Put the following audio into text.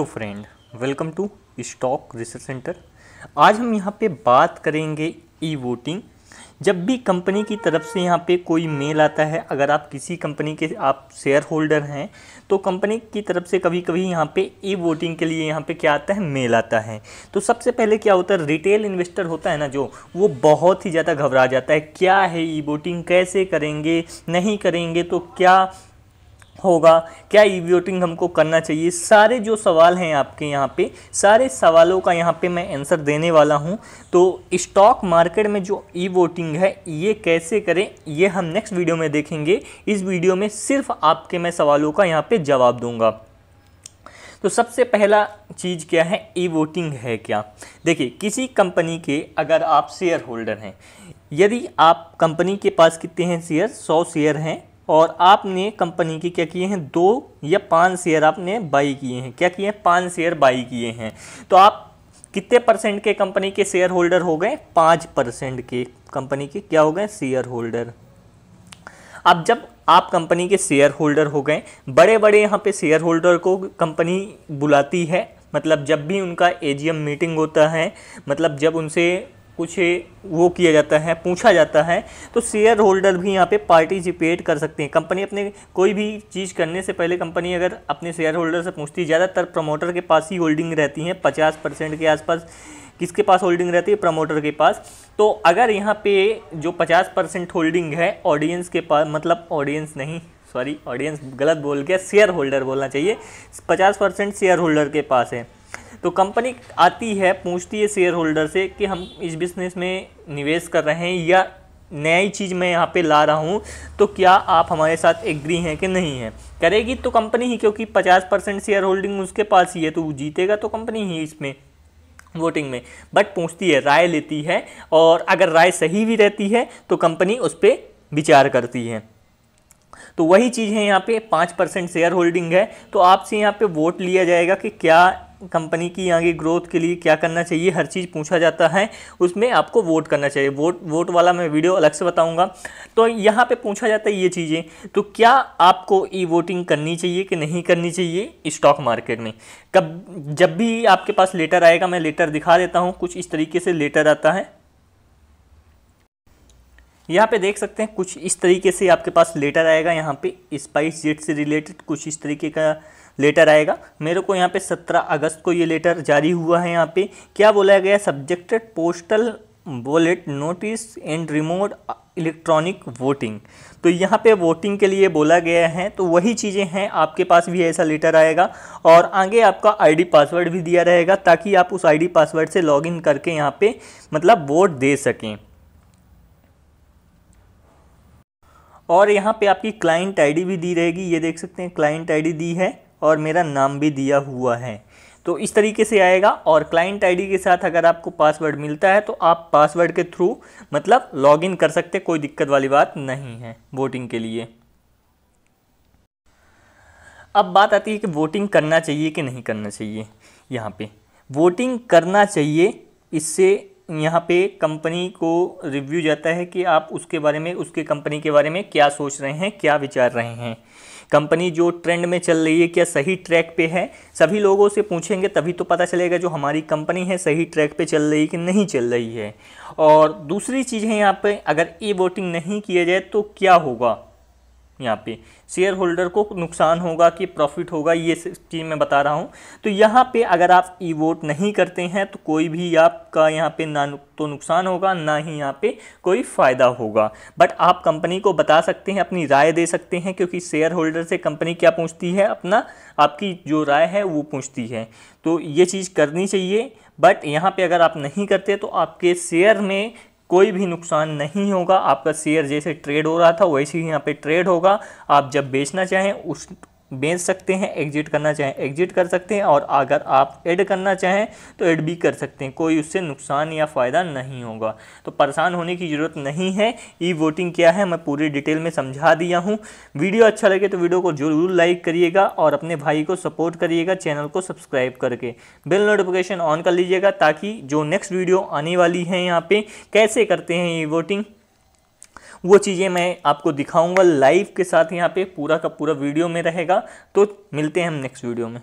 तो friend welcome to stock research centre आज हम यहाँ पे बात करेंगे ई वोटिंग जब भी कंपनी की तरफ से यहाँ पे कोई मेल आता है अगर आप किसी कंपनी के आप शेयर होल्डर हैं तो कंपनी की तरफ से कभी कभी यहाँ पे ई वोटिंग के लिए यहाँ पे क्या आता है मेल आता है तो सबसे पहले क्या होता है रिटेल इन्वेस्टर होता है ना जो वो बहुत ही ज़्यादा घबरा जाता है क्या है ई वोटिंग कैसे करेंगे नहीं करेंगे तो क्या होगा क्या ई वोटिंग हमको करना चाहिए सारे जो सवाल हैं आपके यहाँ पे सारे सवालों का यहाँ पे मैं आंसर देने वाला हूँ तो स्टॉक मार्केट में जो ई वोटिंग है ये कैसे करें ये हम नेक्स्ट वीडियो में देखेंगे इस वीडियो में सिर्फ आपके मैं सवालों का यहाँ पे जवाब दूंगा तो सबसे पहला चीज़ क्या है ई वोटिंग है क्या देखिए किसी कंपनी के अगर आप शेयर होल्डर हैं यदि आप कंपनी के पास कितने हैं शेयर सौ शेयर हैं और आपने कंपनी के क्या किए हैं दो या पाँच शेयर आपने बाई किए हैं क्या किए हैं पाँच शेयर बाई किए हैं तो आप कितने परसेंट के कंपनी के शेयर होल्डर हो गए पाँच परसेंट के कंपनी के क्या हो गए शेयर होल्डर अब जब आप कंपनी के शेयर होल्डर हो गए बड़े बड़े यहाँ पे शेयर होल्डर को कंपनी बुलाती है मतलब जब भी उनका एजीएम मीटिंग होता है मतलब जब उनसे कुछ वो किया जाता है पूछा जाता है तो शेयर होल्डर भी यहाँ पे पार्टिसिपेट कर सकते हैं कंपनी अपने कोई भी चीज़ करने से पहले कंपनी अगर अपने शेयर होल्डर से पूछती है ज़्यादातर प्रमोटर के पास ही होल्डिंग रहती है पचास परसेंट के आसपास किसके पास होल्डिंग रहती है प्रमोटर के पास तो अगर यहाँ पे जो पचास परसेंट होल्डिंग है ऑडियंस के पास मतलब ऑडियंस नहीं सॉरी ऑडियंस गलत बोल के शेयर होल्डर बोलना चाहिए पचास परसेंट शेयर होल्डर के पास है तो कंपनी आती है पूछती है शेयर होल्डर से कि हम इस बिज़नेस में निवेश कर रहे हैं या नई चीज़ मैं यहाँ पे ला रहा हूँ तो क्या आप हमारे साथ एग्री हैं कि नहीं है करेगी तो कंपनी ही क्योंकि पचास परसेंट शेयर होल्डिंग उसके पास ही है तो वो जीतेगा तो कंपनी ही इसमें वोटिंग में बट पूछती है राय लेती है और अगर राय सही भी रहती है तो कंपनी उस पर विचार करती है तो वही चीज़ है यहाँ पे पाँच परसेंट शेयर होल्डिंग है तो आपसे यहाँ पे वोट लिया जाएगा कि क्या कंपनी की यहाँ की ग्रोथ के लिए क्या करना चाहिए हर चीज़ पूछा जाता है उसमें आपको वोट करना चाहिए वोट वोट वाला मैं वीडियो अलग से बताऊंगा तो यहाँ पे पूछा जाता है ये चीज़ें तो क्या आपको ई वोटिंग करनी चाहिए कि नहीं करनी चाहिए स्टॉक मार्केट में कब जब भी आपके पास लेटर आएगा मैं लेटर दिखा देता हूँ कुछ इस तरीके से लेटर आता है यहाँ पे देख सकते हैं कुछ इस तरीके से आपके पास लेटर आएगा यहाँ पे स्पाइस जेट से रिलेटेड कुछ इस तरीके का लेटर आएगा मेरे को यहाँ पे 17 अगस्त को ये लेटर जारी हुआ है यहाँ पे क्या बोला गया subjected postal ballot notice and remote electronic voting तो यहाँ पे वोटिंग के लिए बोला गया है तो वही चीज़ें हैं आपके पास भी ऐसा लेटर आएगा और आगे आपका आईडी पासवर्ड भी दिया रहेगा ताकि आप उस आईडी पासवर्ड से लॉगिन करके यहाँ पे मतलब वोट दे सकें और यहाँ पे आपकी क्लाइंट आईडी भी दी रहेगी ये देख सकते हैं क्लाइंट आईडी दी है और मेरा नाम भी दिया हुआ है तो इस तरीके से आएगा और क्लाइंट आईडी के साथ अगर आपको पासवर्ड मिलता है तो आप पासवर्ड के थ्रू मतलब लॉगिन कर सकते कोई दिक्कत वाली बात नहीं है वोटिंग के लिए अब बात आती है कि वोटिंग करना चाहिए कि नहीं करना चाहिए यहाँ पे वोटिंग करना चाहिए इससे यहाँ पे कंपनी को रिव्यू जाता है कि आप उसके बारे में उसके कंपनी के बारे में क्या सोच रहे हैं क्या विचार रहे हैं कंपनी जो ट्रेंड में चल रही है क्या सही ट्रैक पे है सभी लोगों से पूछेंगे तभी तो पता चलेगा जो हमारी कंपनी है सही ट्रैक पे चल रही है कि नहीं चल रही है और दूसरी चीज़ है यहाँ पे अगर ई वोटिंग नहीं किया जाए तो क्या होगा यहाँ पे शेयर होल्डर को नुकसान होगा कि प्रॉफिट होगा ये चीज़ मैं बता रहा हूँ तो यहाँ पे अगर आप ई वोट नहीं करते हैं तो कोई भी आपका यहाँ पे ना तो नुकसान होगा ना ही यहाँ पे कोई फ़ायदा होगा बट आप कंपनी को बता सकते हैं अपनी राय दे सकते हैं क्योंकि शेयर होल्डर से कंपनी क्या पूछती है अपना आपकी जो राय है वो पूछती है तो ये चीज़ करनी चाहिए बट यहाँ पे अगर आप नहीं करते तो आपके शेयर में कोई भी नुकसान नहीं होगा आपका शेयर जैसे ट्रेड हो रहा था वैसे ही यहाँ पे ट्रेड होगा आप जब बेचना चाहें उस बेच सकते हैं एग्जिट करना चाहें एग्जिट कर सकते हैं और अगर आप ऐड करना चाहें तो ऐड भी कर सकते हैं कोई उससे नुकसान या फ़ायदा नहीं होगा तो परेशान होने की ज़रूरत नहीं है ई वोटिंग क्या है मैं पूरी डिटेल में समझा दिया हूँ वीडियो अच्छा लगे तो वीडियो को जरूर लाइक करिएगा और अपने भाई को सपोर्ट करिएगा चैनल को सब्सक्राइब करके बिल नोटिफिकेशन ऑन कर लीजिएगा ताकि जो नेक्स्ट वीडियो आने वाली है यहाँ पर कैसे करते हैं ई वोटिंग वो चीज़ें मैं आपको दिखाऊंगा लाइव के साथ यहाँ पे पूरा का पूरा वीडियो में रहेगा तो मिलते हैं हम नेक्स्ट वीडियो में